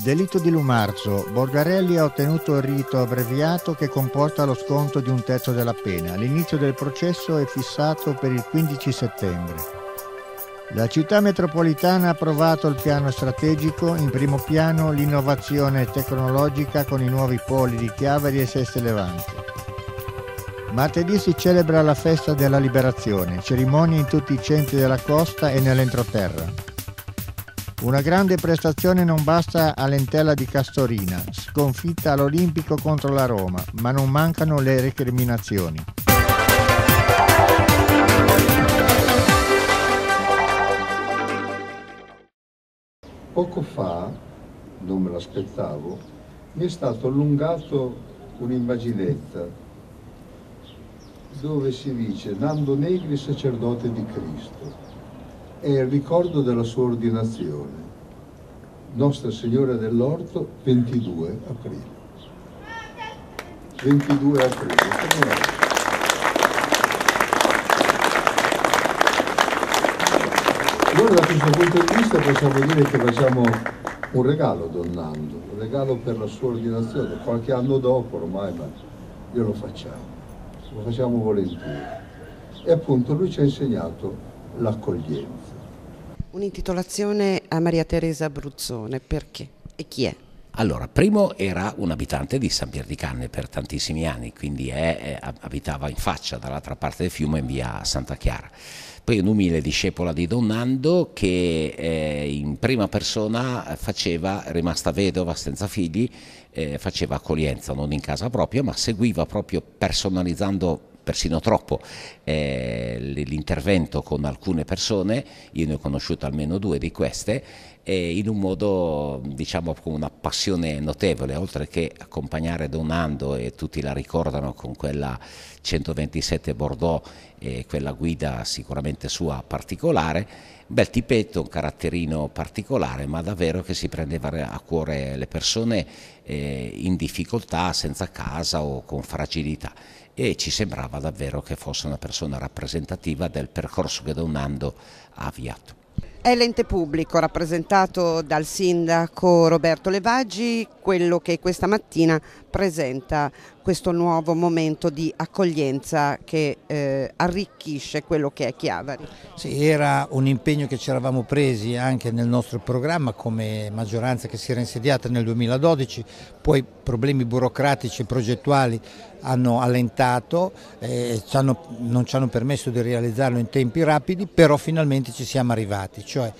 Delitto di Lumarzo. Borgarelli ha ottenuto il rito abbreviato che comporta lo sconto di un terzo della pena. L'inizio del processo è fissato per il 15 settembre. La città metropolitana ha approvato il piano strategico, in primo piano l'innovazione tecnologica con i nuovi poli di Chiaveri e Seste Levante. Martedì si celebra la festa della liberazione, cerimonie in tutti i centri della costa e nell'entroterra. Una grande prestazione non basta all'entella di Castorina, sconfitta all'Olimpico contro la Roma, ma non mancano le recriminazioni. Poco fa, non me l'aspettavo, mi è stato allungato un'immaginetta dove si dice Nando Negri sacerdote di Cristo è il ricordo della sua ordinazione. Nostra Signora dell'Orto, 22 aprile. 22 aprile. Allora da questo punto di vista possiamo dire che facciamo un regalo a donnando, un regalo per la sua ordinazione, qualche anno dopo ormai, ma glielo facciamo, lo facciamo volentieri. E appunto lui ci ha insegnato l'accoglienza. Un'intitolazione a Maria Teresa Abruzzone, perché e chi è? Allora, primo era un abitante di San Pier di Canne per tantissimi anni, quindi è, è, abitava in faccia dall'altra parte del fiume in via Santa Chiara. Poi un'umile discepola di Don Nando che eh, in prima persona eh, faceva, rimasta vedova senza figli, eh, faceva accoglienza non in casa propria, ma seguiva proprio personalizzando persino troppo eh, l'intervento con alcune persone, io ne ho conosciuto almeno due di queste, in un modo diciamo con una passione notevole, oltre che accompagnare Donando e tutti la ricordano con quella 127 Bordeaux e quella guida sicuramente sua particolare, bel tipetto, un caratterino particolare, ma davvero che si prendeva a cuore le persone eh, in difficoltà, senza casa o con fragilità e ci sembrava davvero che fosse una persona rappresentativa del percorso che Don Nando ha avviato. È l'ente pubblico rappresentato dal sindaco Roberto Levaggi quello che questa mattina presenta questo nuovo momento di accoglienza che eh, arricchisce quello che è Chiavari. Sì, era un impegno che ci eravamo presi anche nel nostro programma come maggioranza che si era insediata nel 2012, poi problemi burocratici e progettuali hanno allentato, e eh, ci hanno, non ci hanno permesso di realizzarlo in tempi rapidi, però finalmente ci siamo arrivati. Cioè,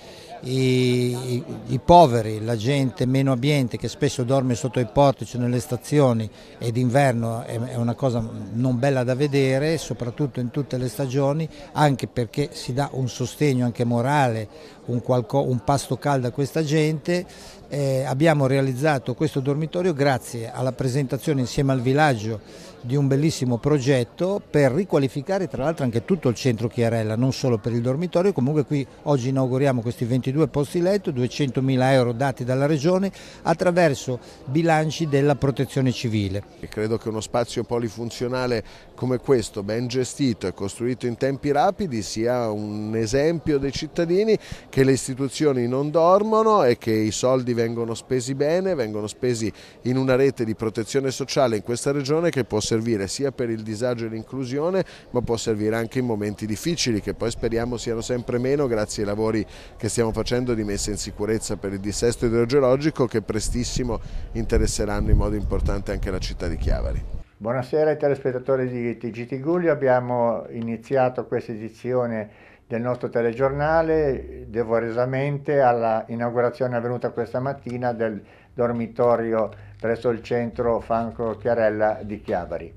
i, i, poveri, la gente meno ambiente che spesso dorme sotto i portici nelle stazioni ed inverno è, è, una cosa non bella da vedere, soprattutto in tutte le stagioni, anche perché si dà un sostegno anche morale, un, qualco, un pasto caldo a questa gente. Eh, abbiamo realizzato questo dormitorio grazie alla presentazione insieme al villaggio di un bellissimo progetto per riqualificare tra l'altro anche tutto il centro Chiarella, non solo per il dormitorio, comunque qui oggi inauguriamo questi 22 posti letto, 200.000 euro dati dalla Regione attraverso bilanci della protezione civile. E credo che uno spazio polifunzionale come questo, ben gestito e costruito in tempi rapidi, sia un esempio dei cittadini che le istituzioni non dormono e che i soldi vengono spesi bene, vengono spesi in una rete di protezione sociale in questa Regione che può servire servire sia per il disagio e l'inclusione, ma può servire anche in momenti difficili che poi speriamo siano sempre meno grazie ai lavori che stiamo facendo di messa in sicurezza per il dissesto idrogeologico che prestissimo interesseranno in modo importante anche la città di Chiavari. Buonasera ai telespettatori di TG Tiguglio, abbiamo iniziato questa edizione del nostro telegiornale, devo resamente alla avvenuta questa mattina del dormitorio presso il centro Franco Chiarella di Chiavari.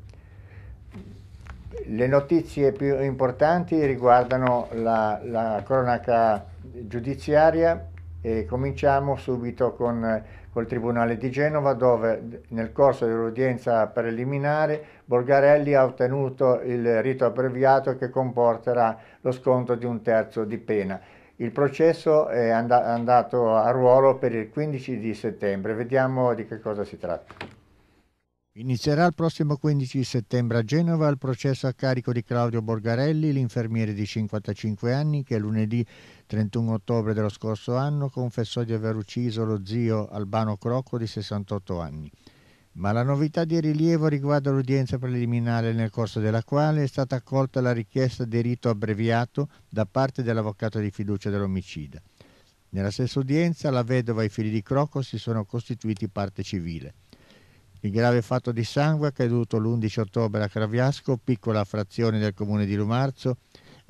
Le notizie più importanti riguardano la, la cronaca giudiziaria e cominciamo subito con col Tribunale di Genova dove nel corso dell'udienza preliminare Borgarelli ha ottenuto il rito abbreviato che comporterà lo sconto di un terzo di pena. Il processo è andato a ruolo per il 15 di settembre, vediamo di che cosa si tratta. Inizierà il prossimo 15 settembre a Genova il processo a carico di Claudio Borgarelli, l'infermiere di 55 anni che lunedì 31 ottobre dello scorso anno confessò di aver ucciso lo zio Albano Crocco di 68 anni ma la novità di rilievo riguarda l'udienza preliminare nel corso della quale è stata accolta la richiesta di rito abbreviato da parte dell'avvocato di fiducia dell'omicida. Nella stessa udienza la vedova e i figli di Croco si sono costituiti parte civile. Il grave fatto di sangue accaduto l'11 ottobre a Craviasco, piccola frazione del comune di Lumarzo,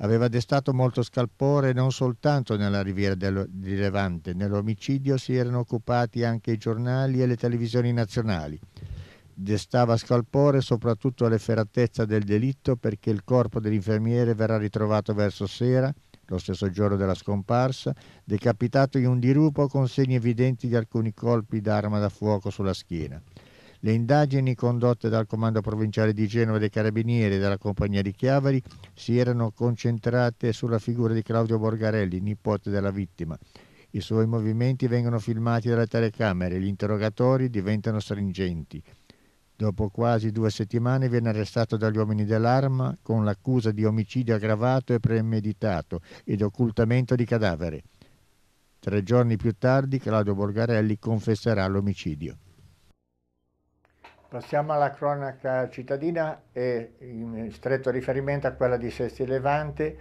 aveva destato molto scalpore non soltanto nella riviera del, di Levante, nell'omicidio si erano occupati anche i giornali e le televisioni nazionali. Destava scalpore soprattutto l'efferatezza del delitto perché il corpo dell'infermiere verrà ritrovato verso sera, lo stesso giorno della scomparsa, decapitato in un dirupo con segni evidenti di alcuni colpi d'arma da fuoco sulla schiena. Le indagini condotte dal Comando Provinciale di Genova dei Carabinieri e dalla Compagnia di Chiavari si erano concentrate sulla figura di Claudio Borgarelli, nipote della vittima. I suoi movimenti vengono filmati dalle telecamere, gli interrogatori diventano stringenti. Dopo quasi due settimane viene arrestato dagli uomini dell'arma con l'accusa di omicidio aggravato e premeditato ed occultamento di cadavere. Tre giorni più tardi Claudio Borgarelli confesserà l'omicidio. Passiamo alla cronaca cittadina e in stretto riferimento a quella di Sesti Levante,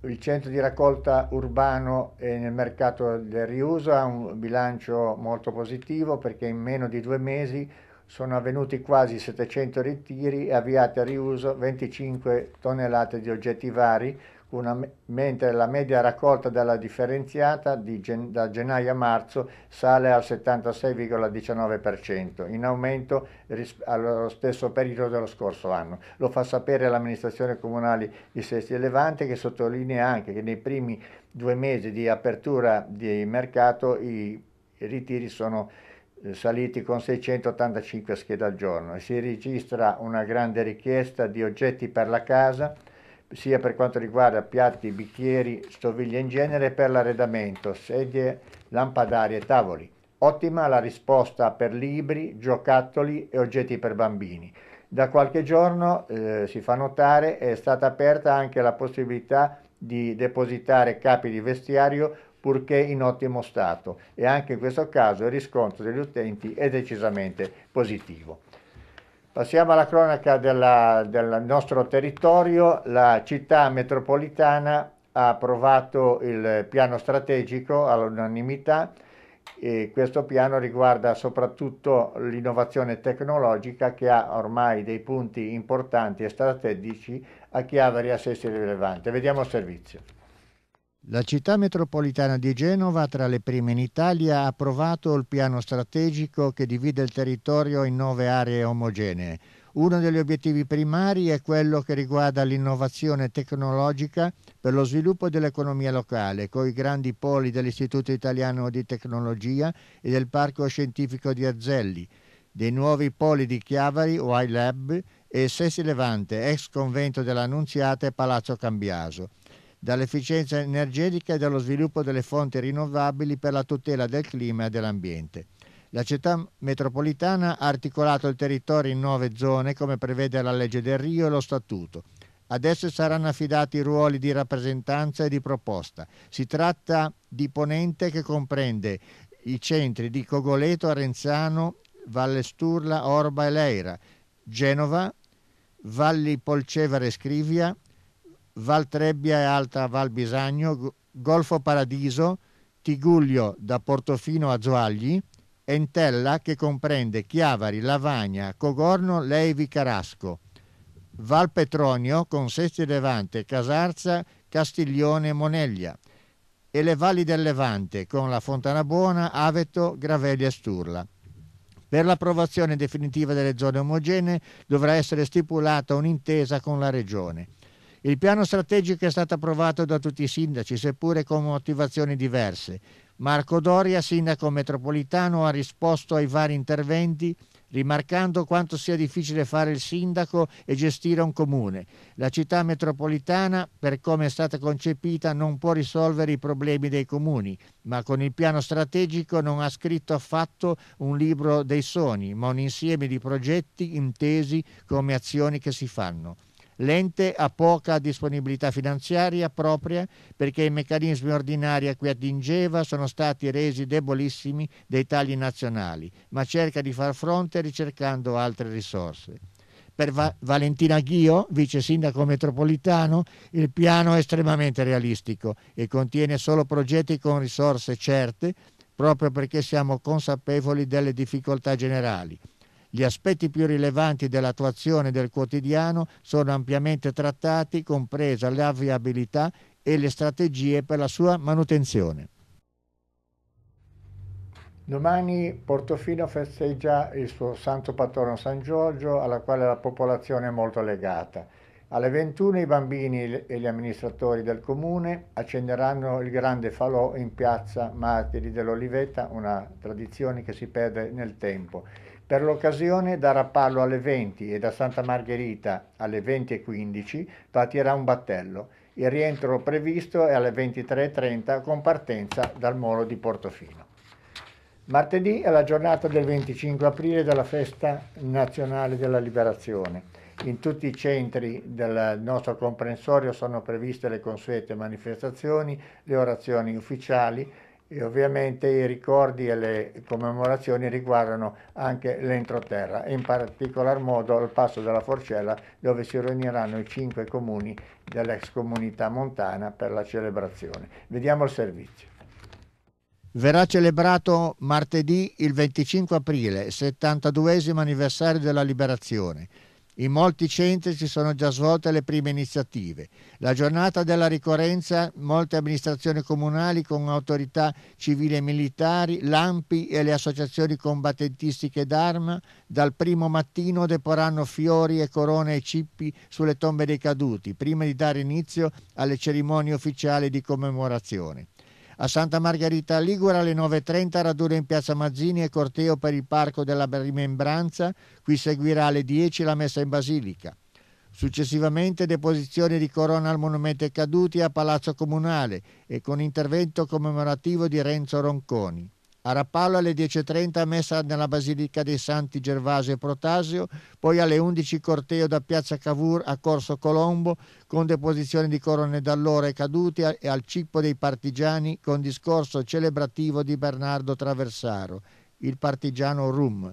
il centro di raccolta urbano nel mercato del riuso ha un bilancio molto positivo perché in meno di due mesi sono avvenuti quasi 700 ritiri e avviate a riuso 25 tonnellate di oggetti vari una, mentre la media raccolta dalla differenziata gen, da gennaio a marzo sale al 76,19%, in aumento ris, allo stesso periodo dello scorso anno. Lo fa sapere l'amministrazione comunale di Sesti Levante che sottolinea anche che nei primi due mesi di apertura di mercato i ritiri sono eh, saliti con 685 schede al giorno e si registra una grande richiesta di oggetti per la casa sia per quanto riguarda piatti, bicchieri, stoviglie in genere per l'arredamento, sedie, lampadari e tavoli. Ottima la risposta per libri, giocattoli e oggetti per bambini. Da qualche giorno, eh, si fa notare, è stata aperta anche la possibilità di depositare capi di vestiario purché in ottimo stato e anche in questo caso il riscontro degli utenti è decisamente positivo. Passiamo alla cronaca della, del nostro territorio. La città metropolitana ha approvato il piano strategico all'unanimità e questo piano riguarda soprattutto l'innovazione tecnologica che ha ormai dei punti importanti e strategici a chiave e a Sestri Levante. Vediamo il servizio. La città metropolitana di Genova, tra le prime in Italia, ha approvato il piano strategico che divide il territorio in nove aree omogenee. Uno degli obiettivi primari è quello che riguarda l'innovazione tecnologica per lo sviluppo dell'economia locale, con i grandi poli dell'Istituto Italiano di Tecnologia e del Parco Scientifico di Azzelli, dei nuovi poli di Chiavari, Y-Lab e Sessi Levante, ex convento dell'Annunziata e Palazzo Cambiaso dall'efficienza energetica e dallo sviluppo delle fonti rinnovabili per la tutela del clima e dell'ambiente. La città metropolitana ha articolato il territorio in nove zone come prevede la legge del Rio e lo statuto. Ad esse saranno affidati ruoli di rappresentanza e di proposta. Si tratta di ponente che comprende i centri di Cogoleto, Arenzano, Valle Sturla, Orba e Leira, Genova, Valli Polcevere e Scrivia, Val Trebbia e Alta Val Bisagno, Golfo Paradiso, Tiguglio da Portofino a Zoagli, Entella che comprende Chiavari, Lavagna, Cogorno, Levi Carasco, Val Petronio con Sesti Levante, Casarza, Castiglione e Moneglia e le valli del Levante con la Fontanabuona, Aveto, Gravelli e Sturla. Per l'approvazione definitiva delle zone omogenee dovrà essere stipulata un'intesa con la Regione. Il piano strategico è stato approvato da tutti i sindaci, seppure con motivazioni diverse. Marco Doria, sindaco metropolitano, ha risposto ai vari interventi rimarcando quanto sia difficile fare il sindaco e gestire un comune. La città metropolitana, per come è stata concepita, non può risolvere i problemi dei comuni, ma con il piano strategico non ha scritto affatto un libro dei sogni, ma un insieme di progetti intesi come azioni che si fanno. L'ente ha poca disponibilità finanziaria propria perché i meccanismi ordinari a cui attingeva sono stati resi debolissimi dai tagli nazionali, ma cerca di far fronte ricercando altre risorse. Per Va- Valentina Ghio, vice sindaco metropolitano, il piano è estremamente realistico e contiene solo progetti con risorse certe proprio perché siamo consapevoli delle difficoltà generali gli aspetti più rilevanti dell'attuazione del quotidiano sono ampiamente trattati, compresa la viabilità e le strategie per la sua manutenzione. Domani Portofino festeggia il suo santo patrono San Giorgio, alla quale la popolazione è molto legata. Alle 21 i bambini e gli amministratori del comune accenderanno il grande falò in piazza Martiri dell'Olivetta, una tradizione che si perde nel tempo. Per l'occasione da Rappallo alle 20 e da Santa Margherita alle 20.15 partirà un battello. Il rientro previsto è alle 23.30 con partenza dal molo di Portofino. Martedì è la giornata del 25 aprile della Festa Nazionale della Liberazione. In tutti i centri del nostro comprensorio sono previste le consuete manifestazioni, le orazioni ufficiali e ovviamente i ricordi e le commemorazioni riguardano anche l'entroterra e in particolar modo il passo della Forcella dove si riuniranno i cinque comuni dell'ex comunità montana per la celebrazione. Vediamo il servizio. Verrà celebrato martedì il 25 aprile, 72 anniversario della liberazione. In molti centri si sono già svolte le prime iniziative. La giornata della ricorrenza, molte amministrazioni comunali con autorità civili e militari, l'AMPI e le associazioni combattentistiche d'arma dal primo mattino deporranno fiori e corone e cippi sulle tombe dei caduti, prima di dare inizio alle cerimonie ufficiali di commemorazione. A Santa Margherita Ligura alle 9.30 raduno in piazza Mazzini e corteo per il Parco della Rimembranza, qui seguirà alle 10 la messa in Basilica. Successivamente deposizione di corona al Monumento ai Caduti a Palazzo Comunale e con intervento commemorativo di Renzo Ronconi a Rapallo alle 10.30 messa nella Basilica dei Santi Gervasio e Protasio, poi alle 11 corteo da Piazza Cavour a Corso Colombo con deposizione di corone d'allora e caduti e al cippo dei partigiani con discorso celebrativo di Bernardo Traversaro, il partigiano Rum.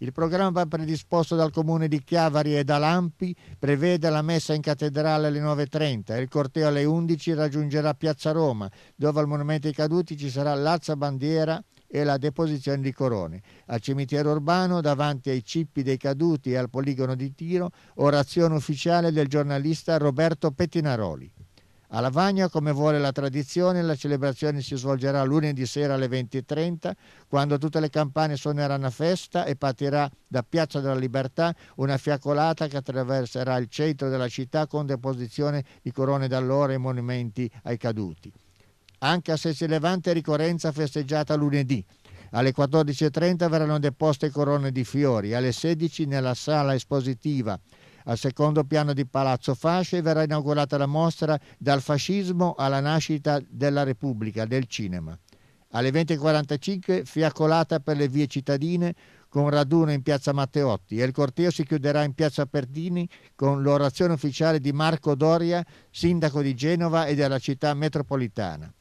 Il programma predisposto dal comune di Chiavari e da Lampi prevede la messa in cattedrale alle 9.30 e il corteo alle 11 raggiungerà Piazza Roma, dove al Monumento ai Caduti ci sarà l'alza bandiera e la deposizione di corone. Al cimitero urbano, davanti ai cippi dei caduti e al poligono di tiro, orazione ufficiale del giornalista Roberto Pettinaroli. A Lavagna, come vuole la tradizione, la celebrazione si svolgerà lunedì sera alle 20.30, quando tutte le campane suoneranno a festa e partirà da Piazza della Libertà una fiacolata che attraverserà il centro della città con deposizione di corone d'allora e monumenti ai caduti. Anche a Sessi Levante ricorrenza festeggiata lunedì. Alle 14.30 verranno deposte corone di fiori, alle 16 nella sala espositiva al secondo piano di Palazzo Fasce verrà inaugurata la mostra Dal fascismo alla nascita della Repubblica del cinema. Alle 20.45 fiaccolata per le vie cittadine con raduno in piazza Matteotti e il corteo si chiuderà in piazza Pertini con l'orazione ufficiale di Marco Doria, sindaco di Genova e della città metropolitana.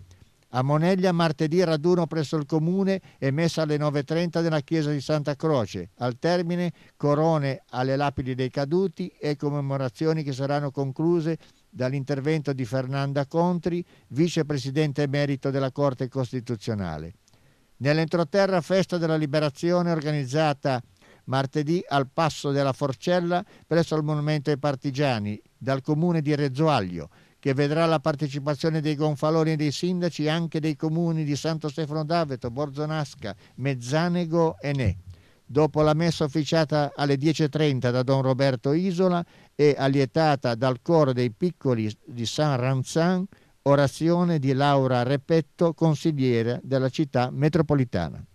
A Moneglia martedì raduno presso il comune e messa alle 9.30 nella chiesa di Santa Croce. Al termine corone alle lapidi dei caduti e commemorazioni che saranno concluse dall'intervento di Fernanda Contri, vicepresidente emerito della Corte Costituzionale. Nell'entroterra festa della liberazione organizzata martedì al Passo della Forcella presso il Monumento ai Partigiani dal comune di Rezzoaglio che vedrà la partecipazione dei gonfaloni e dei sindaci anche dei comuni di Santo Stefano d'Aveto, Borzonasca, Mezzanego e Ne. Dopo la messa officiata alle 10.30 da Don Roberto Isola e allietata dal coro dei piccoli di San Ranzan, orazione di Laura Repetto, consigliere della città metropolitana.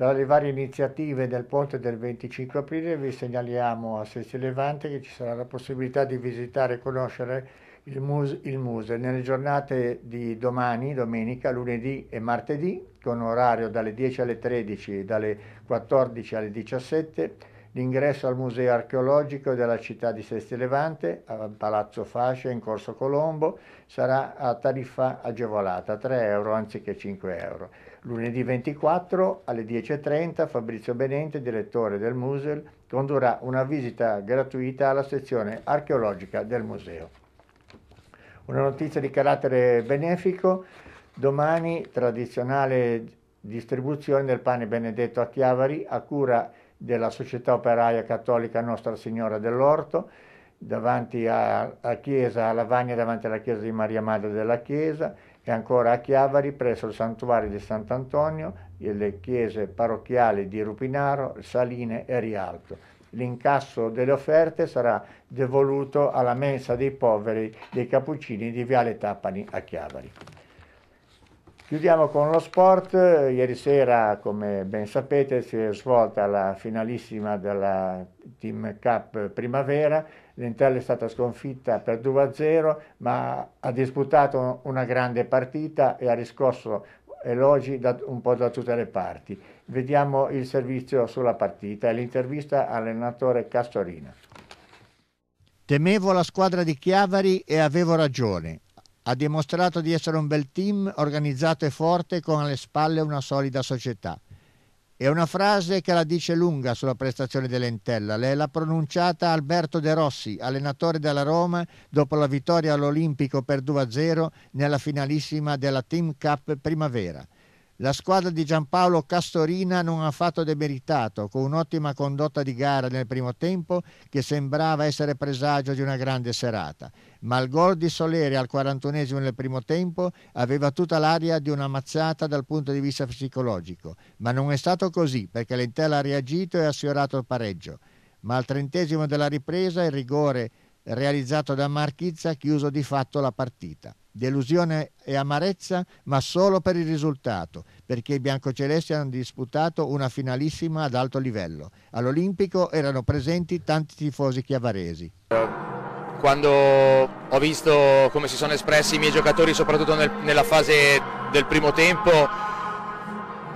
Tra le varie iniziative del ponte del 25 aprile vi segnaliamo a Sestri Levante che ci sarà la possibilità di visitare e conoscere il, muse, il Muse nelle giornate di domani, domenica, lunedì e martedì con orario dalle 10 alle 13 e dalle 14 alle 17 l'ingresso al Museo archeologico della città di Sesti Levante, a Palazzo Fascia in Corso Colombo, sarà a tariffa agevolata, 3 euro anziché 5 euro. Lunedì 24 alle 10.30 Fabrizio Benente, direttore del Museo, condurrà una visita gratuita alla sezione archeologica del museo. Una notizia di carattere benefico, domani tradizionale distribuzione del pane benedetto a Chiavari a cura della Società Operaia Cattolica Nostra Signora dell'Orto, davanti alla chiesa, alla vagna davanti alla chiesa di Maria Madre della Chiesa, e ancora a Chiavari presso il santuario di Sant'Antonio e le chiese parrocchiali di Rupinaro, Saline e Rialto. L'incasso delle offerte sarà devoluto alla mensa dei poveri dei Cappuccini di Viale Tappani a Chiavari. Chiudiamo con lo sport. Ieri sera, come ben sapete, si è svolta la finalissima della Team Cup Primavera l'Intel è stata sconfitta per 2-0, ma ha disputato una grande partita e ha riscosso elogi da, un po' da tutte le parti. Vediamo il servizio sulla partita e l'intervista all'allenatore Castorina. Temevo la squadra di Chiavari e avevo ragione. Ha dimostrato di essere un bel team organizzato e forte con alle spalle una solida società. È una frase che la dice lunga sulla prestazione dell'Entella. Le l'ha pronunciata Alberto De Rossi, allenatore della Roma, dopo la vittoria all'Olimpico per 2-0 nella finalissima della Team Cup Primavera. La squadra di Giampaolo Castorina non ha affatto demeritato, con un'ottima condotta di gara nel primo tempo che sembrava essere presagio di una grande serata ma il gol di Soleri al 41 esimo nel primo tempo aveva tutta l'aria di una mazzata dal punto di vista psicologico, ma non è stato così perché l'Entella ha reagito e ha sfiorato il pareggio. Ma al trentesimo della ripresa il rigore realizzato da Marchizza ha chiuso di fatto la partita. Delusione e amarezza, ma solo per il risultato, perché i biancocelesti hanno disputato una finalissima ad alto livello. All'Olimpico erano presenti tanti tifosi chiavaresi quando ho visto come si sono espressi i miei giocatori soprattutto nel, nella fase del primo tempo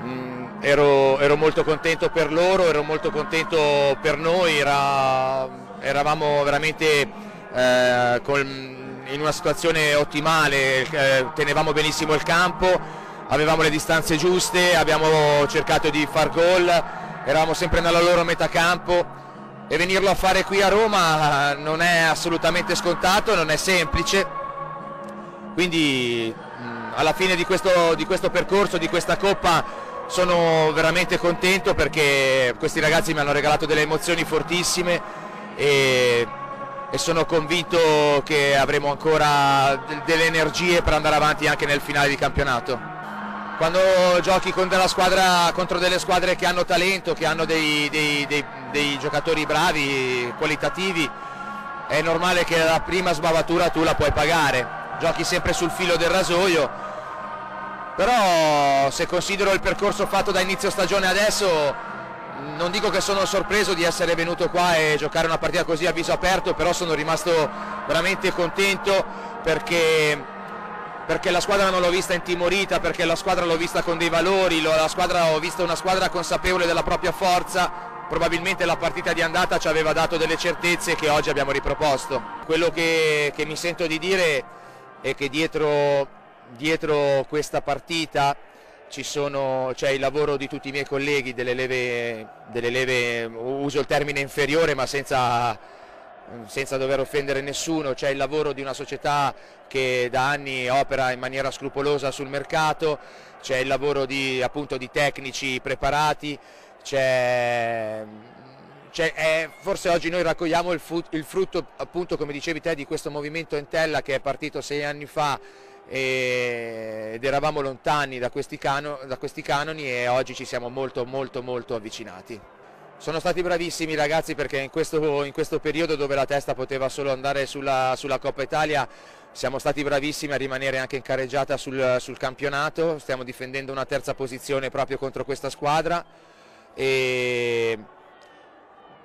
mh, mm, ero, ero, molto contento per loro, ero molto contento per noi, era, eravamo veramente eh, col, in una situazione ottimale, eh, tenevamo benissimo il campo, avevamo le distanze giuste, abbiamo cercato di far gol, eravamo sempre nella loro metà campo e venirlo a fare qui a Roma non è assolutamente scontato, non è semplice, quindi alla fine di questo, di questo percorso, di questa coppa sono veramente contento perché questi ragazzi mi hanno regalato delle emozioni fortissime e, e sono convinto che avremo ancora delle energie per andare avanti anche nel finale di campionato quando giochi con della squadra, contro delle squadre che hanno talento, che hanno dei, dei, dei, dei giocatori bravi, qualitativi, è normale che la prima sbavatura tu la puoi pagare. Giochi sempre sul filo del rasoio, però se considero il percorso fatto da inizio stagione adesso non dico che sono sorpreso di essere venuto qua e giocare una partita così a viso aperto, però sono rimasto veramente contento perché, perché la squadra non l'ho vista intimorita, perché la squadra l'ho vista con dei valori, la squadra, ho visto una squadra consapevole della propria forza, probabilmente la partita di andata ci aveva dato delle certezze che oggi abbiamo riproposto. Quello che, che mi sento di dire è che dietro, dietro questa partita c'è il lavoro di tutti i miei colleghi delle leve, delle leve uso il termine inferiore ma senza, senza dover offendere nessuno, c'è il lavoro di una società che da anni opera in maniera scrupolosa sul mercato, c'è il lavoro di, appunto, di tecnici preparati, c'è cioè, cioè, eh, forse oggi noi raccogliamo il, il, frutto, appunto come dicevi te, di questo movimento Entella che è partito sei anni fa e, ed eravamo lontani da questi, cano, da questi, canoni e oggi ci siamo molto molto molto avvicinati. Sono stati bravissimi ragazzi perché in questo, in questo periodo dove la testa poteva solo andare sulla, sulla, Coppa Italia siamo stati bravissimi a rimanere anche in careggiata sul, sul campionato, stiamo difendendo una terza posizione proprio contro questa squadra e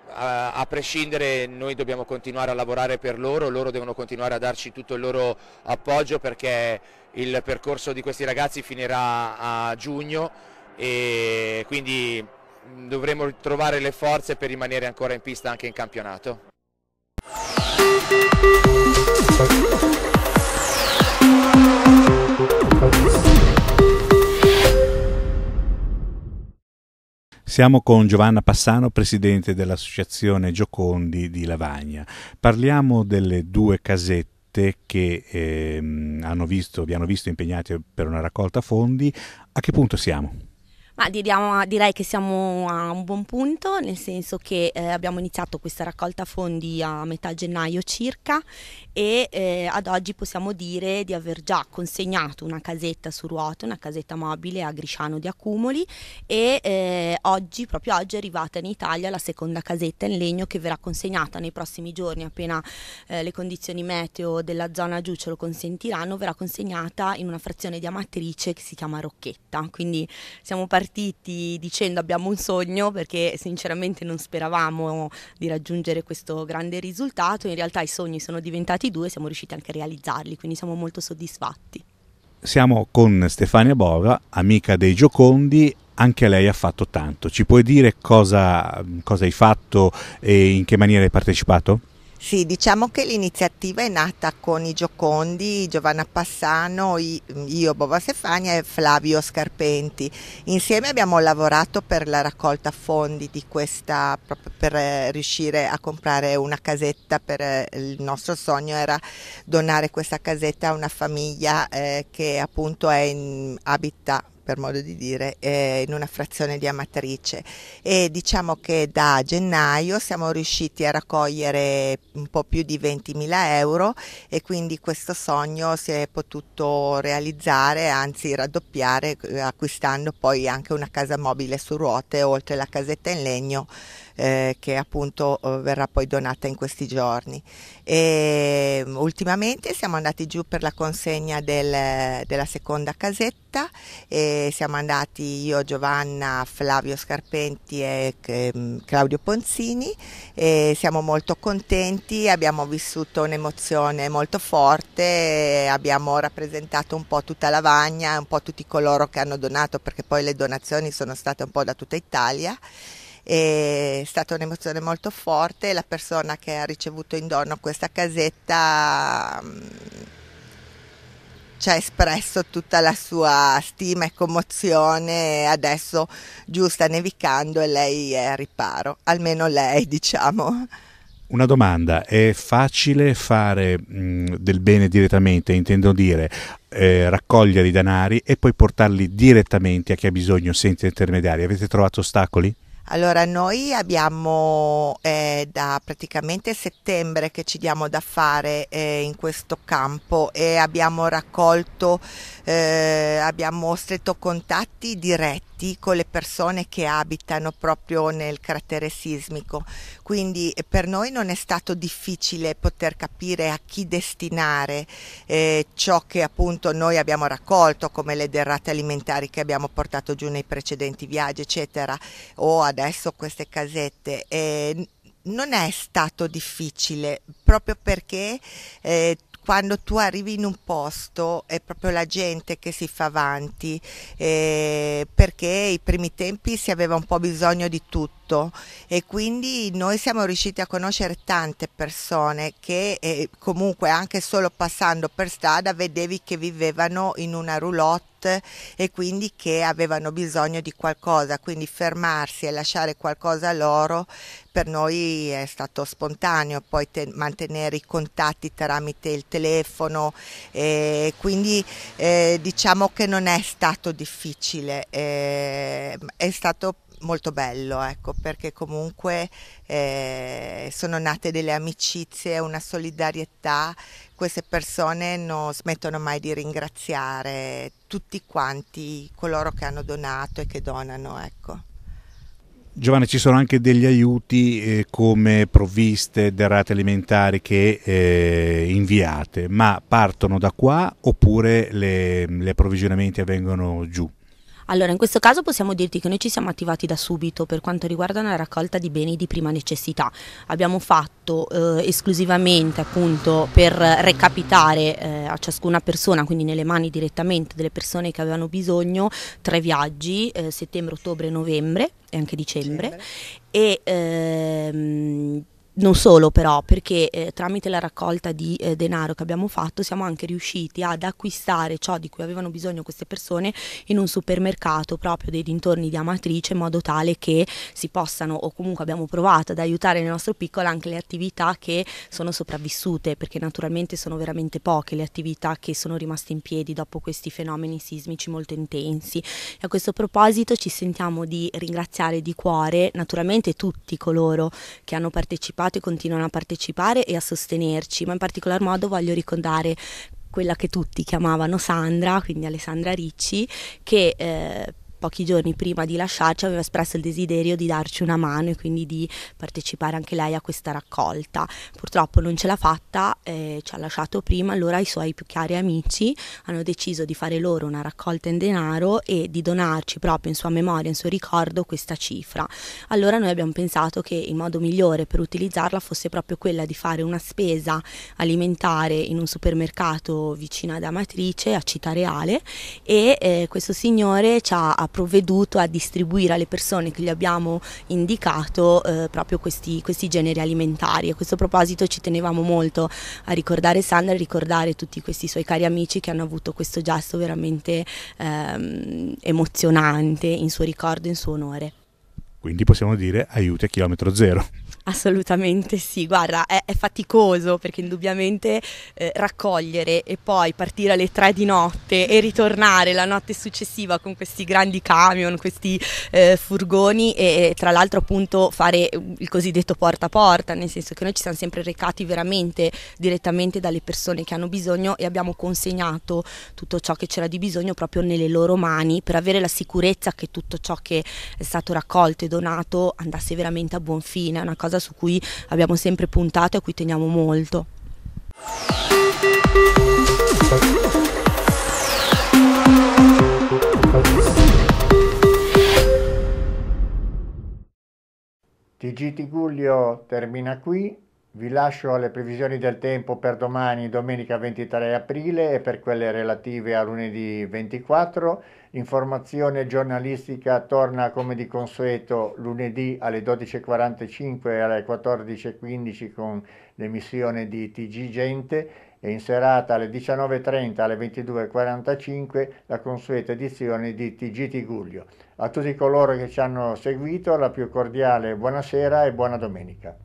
a, a, prescindere noi dobbiamo continuare a lavorare per loro, loro devono continuare a darci tutto il loro appoggio perché il percorso di questi ragazzi finirà a giugno e quindi mm, dovremo trovare le forze per rimanere ancora in pista anche in campionato. Siamo con Giovanna Passano, presidente dell'Associazione Giocondi di Lavagna. Parliamo delle due casette che eh, hanno visto, vi hanno visto impegnati per una raccolta fondi. A che punto siamo? Ma diriamo, direi che siamo a un buon punto, nel senso che eh, abbiamo iniziato questa raccolta fondi a metà gennaio circa e eh, ad oggi possiamo dire di aver già consegnato una casetta su ruote, una casetta mobile a Grisciano di Accumoli e eh, oggi, proprio oggi, è arrivata in Italia la seconda casetta in legno che verrà consegnata nei prossimi giorni, appena eh, le condizioni meteo della zona giù ce lo consentiranno, verrà consegnata in una frazione di Amatrice che si chiama Rocchetta. Quindi siamo partiti partiti dicendo abbiamo un sogno perché sinceramente non speravamo di raggiungere questo grande risultato, in realtà i sogni sono diventati due e siamo riusciti anche a realizzarli, quindi siamo molto soddisfatti. Siamo con Stefania Borra, amica dei Giocondi, anche lei ha fatto tanto. Ci puoi dire cosa, cosa hai fatto e in che maniera hai partecipato? Sì, diciamo che l'iniziativa è nata con i Giocondi, Giovanna Passano, io Bova Stefania e Flavio Scarpenti. Insieme abbiamo lavorato per la raccolta fondi di questa, proprio per eh, riuscire a comprare una casetta, per, eh, il nostro sogno era donare questa casetta a una famiglia eh, che appunto in, abita per modo di dire, eh, in una frazione di Amatrice e diciamo che da gennaio siamo riusciti a raccogliere un po' più di 20.000 euro e quindi questo sogno si è potuto realizzare, anzi raddoppiare eh, acquistando poi anche una casa mobile su ruote oltre la casetta in legno eh, che appunto eh, verrà poi donata in questi giorni. E, mm, ultimamente siamo andati giù per la consegna del, della seconda casetta e siamo andati io, Giovanna, Flavio Scarpenti e mm, Claudio Ponzini e siamo molto contenti, abbiamo vissuto un'emozione molto forte, abbiamo rappresentato un po' tutta la vagna, un po' tutti coloro che hanno donato perché poi le donazioni sono state un po' da tutta Italia è stata un'emozione molto forte, la persona che ha ricevuto in dono questa casetta mm, ci ha espresso tutta la sua stima e commozione, adesso giù sta nevicando e lei è a riparo, almeno lei diciamo. Una domanda, è facile fare mh, mm, del bene direttamente, intendo dire eh, raccogliere i denari e poi portarli direttamente a chi ha bisogno senza intermediari, avete trovato ostacoli? Allora noi abbiamo eh, da praticamente settembre che ci diamo da fare eh, in questo campo e abbiamo raccolto, eh, abbiamo stretto contatti diretti con le persone che abitano proprio nel cratere sismico. Quindi eh, per noi non è stato difficile poter capire a chi destinare eh, ciò che appunto noi abbiamo raccolto, come le derrate alimentari che abbiamo portato giù nei precedenti viaggi, eccetera, o ad adesso queste casette. Eh, non è stato difficile proprio perché eh, quando tu arrivi in un posto è proprio la gente che si fa avanti eh, perché i primi tempi si aveva un po' bisogno di tutto e quindi noi siamo riusciti a conoscere tante persone che eh, comunque anche solo passando per strada vedevi che vivevano in una roulotte out e quindi che avevano bisogno di qualcosa, quindi fermarsi e lasciare qualcosa loro per noi è stato spontaneo, poi te- mantenere i contatti tramite il telefono, eh, quindi eh, diciamo che non è stato difficile, eh, è stato molto bello, ecco, perché comunque eh, sono nate delle amicizie, una solidarietà, queste persone non smettono mai di ringraziare tutti quanti coloro che hanno donato e che donano, ecco. Giovanni, ci sono anche degli aiuti eh, come provviste, derrate alimentari che eh, inviate, ma partono da qua oppure le, gli approvvigionamenti avvengono giù? Allora, in questo caso possiamo dirti che noi ci siamo attivati da subito per quanto riguarda una raccolta di beni di prima necessità. Abbiamo fatto eh, esclusivamente appunto per recapitare eh, a ciascuna persona, quindi nelle mani direttamente delle persone che avevano bisogno, tre viaggi, eh, settembre, ottobre, novembre e anche dicembre. dicembre. E, ehm, non solo però, perché eh, tramite la raccolta di eh, denaro che abbiamo fatto siamo anche riusciti ad acquistare ciò di cui avevano bisogno queste persone in un supermercato proprio dei dintorni di Amatrice in modo tale che si possano o comunque abbiamo provato ad aiutare nel nostro piccolo anche le attività che sono sopravvissute, perché naturalmente sono veramente poche le attività che sono rimaste in piedi dopo questi fenomeni sismici molto intensi. E a questo proposito ci sentiamo di ringraziare di cuore naturalmente tutti coloro che hanno partecipato partecipato e continuano a partecipare e a sostenerci, ma in particolar modo voglio ricordare quella che tutti chiamavano Sandra, quindi Alessandra Ricci, che eh, pochi giorni prima di lasciarci aveva espresso il desiderio di darci una mano e quindi di partecipare anche lei a questa raccolta. Purtroppo non ce l'ha fatta, eh, ci ha lasciato prima, allora i suoi più cari amici hanno deciso di fare loro una raccolta in denaro e di donarci proprio in sua memoria, in suo ricordo questa cifra. Allora noi abbiamo pensato che il modo migliore per utilizzarla fosse proprio quella di fare una spesa alimentare in un supermercato vicino ad Amatrice, a Città Reale e eh, questo signore ci ha provveduto a distribuire alle persone che gli abbiamo indicato eh, proprio questi, questi, generi alimentari. A questo proposito ci tenevamo molto a ricordare Sandra e ricordare tutti questi suoi cari amici che hanno avuto questo gesto veramente ehm, emozionante in suo ricordo, in suo onore. Quindi possiamo dire aiuti a chilometro zero. Assolutamente sì, guarda, è, è faticoso perché indubbiamente eh, raccogliere e poi partire alle tre di notte e ritornare la notte successiva con questi grandi camion, questi eh, furgoni e tra l'altro appunto fare mm, il cosiddetto porta a porta, nel senso che noi ci siamo sempre recati veramente direttamente dalle persone che hanno bisogno e abbiamo consegnato tutto ciò che c'era di bisogno proprio nelle loro mani per avere la sicurezza che tutto ciò che è stato raccolto e donato andasse veramente a buon fine, è una cosa su cui abbiamo sempre puntato e a cui teniamo molto. TG Tiguglio termina qui, vi lascio alle previsioni del tempo per domani, domenica 23 aprile e per quelle relative a lunedì 24. Informazione giornalistica torna come di consueto lunedì alle 12.45 e alle 14.15 con l'emissione di TG Gente e in serata alle 19.30 alle 22.45 la consueta edizione di TG Tiguglio. A tutti coloro che ci hanno seguito la più cordiale buonasera e buona domenica.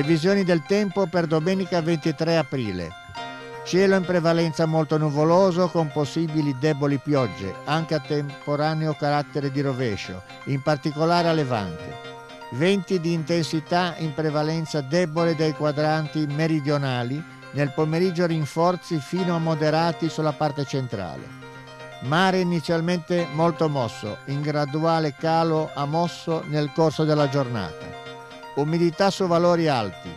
Previsioni del tempo per domenica 23 aprile. Cielo in prevalenza molto nuvoloso con possibili deboli piogge, anche a temporaneo carattere di rovescio, in particolare a levante. Venti di intensità in prevalenza debole dai quadranti meridionali, nel pomeriggio rinforzi fino a moderati sulla parte centrale. Mare inizialmente molto mosso, in graduale calo a mosso nel corso della giornata umidità su valori alti,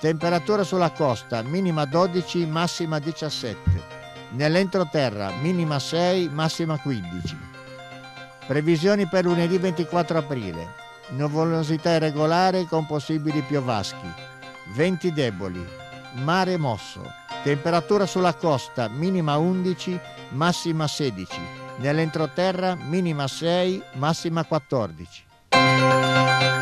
temperatura sulla costa minima 12, massima 17, nell'entroterra minima 6, massima 15. Previsioni per lunedì 24 aprile, nuvolosità irregolare con possibili piovaschi, venti deboli, mare mosso, temperatura sulla costa minima 11, massima 16, nell'entroterra minima 6, massima 14.